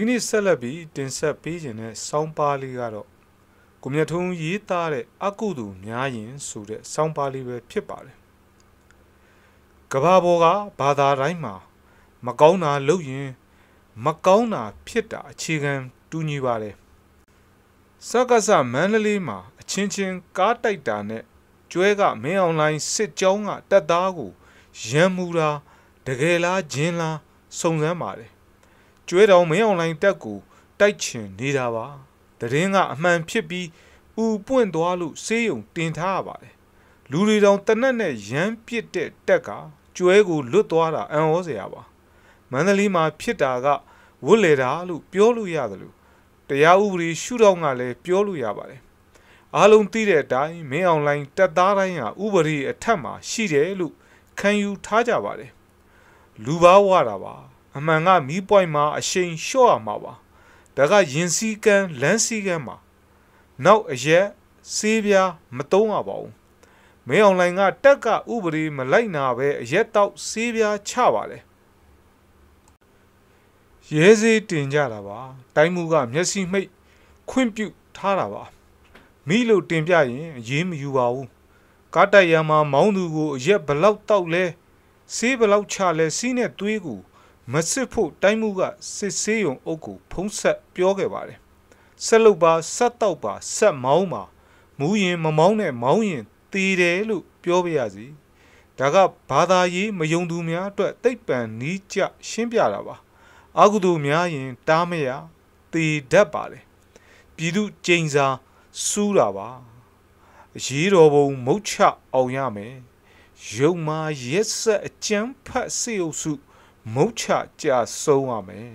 ဒီကနေ့ဆက်လက်ပြီးတင်ဆက်ပေးခြင်းတဲ့ဆောင်းပါးလေးကတော့ကိုမြတ်ထုံးရေးသားတဲ့အကုသူများရင်ဆိုတဲ့ဆောင်းပါးလေးပဲဖြစ်ပါတယ်။ကဘာပေါ်ကဘာသာတိုင်းမှာမကောင်းတာလုပ်ရင် မကောင်းတာဖြစ်တာအခြေခံ တူညီပါတယ်။စက္ကစမန္တလေးမှာအချင်းချင်းကားတိုက်တာနဲ့ကျွဲကမင်းအွန်လိုင်းစစ်ကြောင်းကတပ်သားကိုရန်မူတာတကယ်လားဂျင်းလားစုံစမ်းပါတယ်ကျွဲတော်မင်းအွန်လိုင်းတက်ကိုတိုက်ချင်နေတာပါတရင်ကအမှန်ဖြစ်ပြီးဥပွင့်သွားလို့ဆေးရုံတင်ထားရပါတယ်လူတွေတောင်တနက်နဲ့ရမ်းပစ်တဲ့တက်က ကျွဲကိုလွတ်သွားတာအံ့ဩစရာပါ မန္တလေးမှာဖြစ်တာကဝတ်လေတာလို့ပြောလို့ရတယ်လို့တရားဥပဒေရှုထောင့်ကလည်းပြောလို့ရပါတယ်အားလုံးသိတဲ့အတိုင်းမင်းအွန်လိုင်းတက်သားတိုင်းဟာဥပဒေအထက်မှာရှိတယ်လို့ခံယူထားကြပါတယ်လူပါဝတာပါအမှန်ကမီးပွိုင်မှာအရှိန်လျှော့ရမှာပါဒါကယင်စီကန်းလန်းစီကန်းမှာနောက်အရက်စေးပြားမတုံးရပါဘူးမင်းအွန်လိုင်းကတက်ကဥပဒေမလိုက်နာပဲအရက်တော့စေးပြားချပါလေရဲစေးတင်ကြတာပါ တိုင်းမှုကမျက်စိမိတ်ခွင့်ပြုထားတာပါမိလို့တင်ပြရင်အေးမယူပါဘူးကားတိုက်ရံမှာမောင်းသူကိုအရက်ဘလောက်တောက်လဲစေးဘလောက်ချလဲစီးနဲ့သွေးကိုမစစ်ဖို့တိုင်းမှုကစစ်ဆေးရုံအုပ်ကိုဖုံးဆက်ပြောခဲ့ပါတယ်ဆက်လုပ်ပါဆက်တောက်ပါဆက်မောင်းပါမူးရင်မမောင်းနဲ့မောင်းရင်သေတယ်လို့ပြောပြရစီဒါကဘာသာရေးမယုံသူများအတွက်တိတ်ပံနီးကျရှင်းပြတာပါအာဟုသူများရင်တားမရသေတတ်ပါလေပြည်သူကြိမ်စာစူးတာပါရေးတော်ပုံမုတ်ချအောင်ရမယ်ရုံမာရက်ဆက်အကျန်းဖတ်စေအုပ်စုမုတ်ချကြဆုံးရမယ်